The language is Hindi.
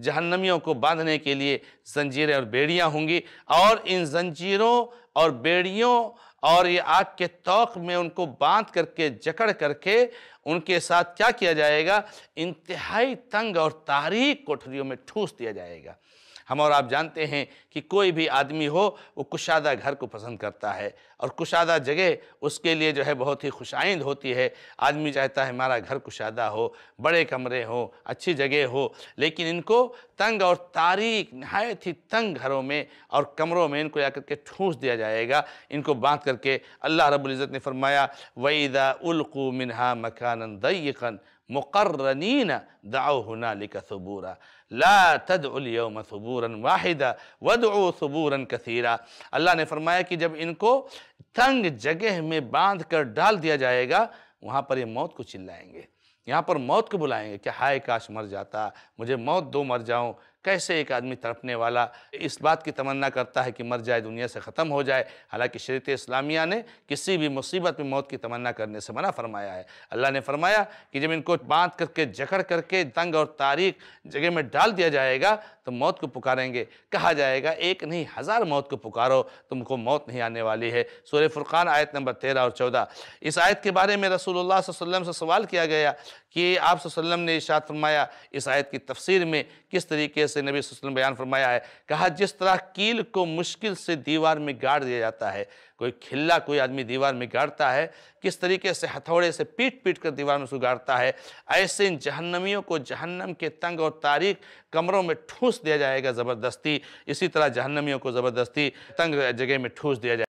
जहन्नमियों को बांधने के लिए जंजीरें और बेड़ियाँ होंगी और इन जंजीरों और बेड़ियों और ये आग के तोक में उनको बांध करके जकड़ करके उनके साथ क्या किया जाएगा इंतहाई तंग और तारीख कोठरियों में ठूस दिया जाएगा हम और आप जानते हैं कि कोई भी आदमी हो वो कुशादा घर को पसंद करता है और कुशादा जगह उसके लिए जो है बहुत ही खुशाइंद होती है आदमी चाहता है हमारा घर कुशादा हो बड़े कमरे हो अच्छी जगह हो लेकिन इनको तंग और तारीख नहायत ही तंग घरों में और कमरों में इनको जाकर के ठूंस दिया जाएगा इनको बांध करके अल्लाह रबुल्ज़त ने फरमाया वईदा उल्कू मिनहा मकान दैकन मुकर्रनीन दाउना सबूरा ला तदउलयम सबूरन वाहिदा वदओ सबूरन कसीरा अल्लाह ने फरमाया कि जब इनको तंग जगह में बांध कर डाल दिया जाएगा वहाँ पर ये मौत को चिल्लाएंगे यहाँ पर मौत को बुलाएंगे कि हाय काश मर जाता मुझे मौत दो मर जाऊँ कैसे एक आदमी तड़पने वाला इस बात की तमन्ना करता है कि मर जाए दुनिया से ख़त्म हो जाए हालांकि शरीत इस्लामिया ने किसी भी मुसीबत में मौत की तमन्ना करने से मना फरमाया है अल्लाह ने फरमाया कि जब इनको बांध करके जकड़ करके तंग और तारीख जगह में डाल दिया जाएगा तो मौत को पुकारेंगे कहा जाएगा एक नहीं हज़ार मौत को पुकारो तुमको मौत नहीं आने वाली है सूर्य फुरकान आयत नंबर तेरह और चौदह इस आयत के बारे में रसूल वसम से सवाल किया गया कि आप ने इशात फरमाया इस आयत की तफसीर में किस तरीके जैसे नबी वसल्लम बयान फरमाया है कहा जिस तरह कील को मुश्किल से दीवार में गाड़ दिया जाता है कोई खिल्ला कोई आदमी दीवार में गाड़ता है किस तरीके से हथौड़े से पीट पीट कर दीवार में उसको गाड़ता है ऐसे इन जहन्नमियों को जहन्नम के तंग और तारीख कमरों में ठूस दिया जाएगा ज़बरदस्ती इसी तरह जहन्नमियों को ज़बरदस्ती तंग जगह में ठूस दिया जाएगा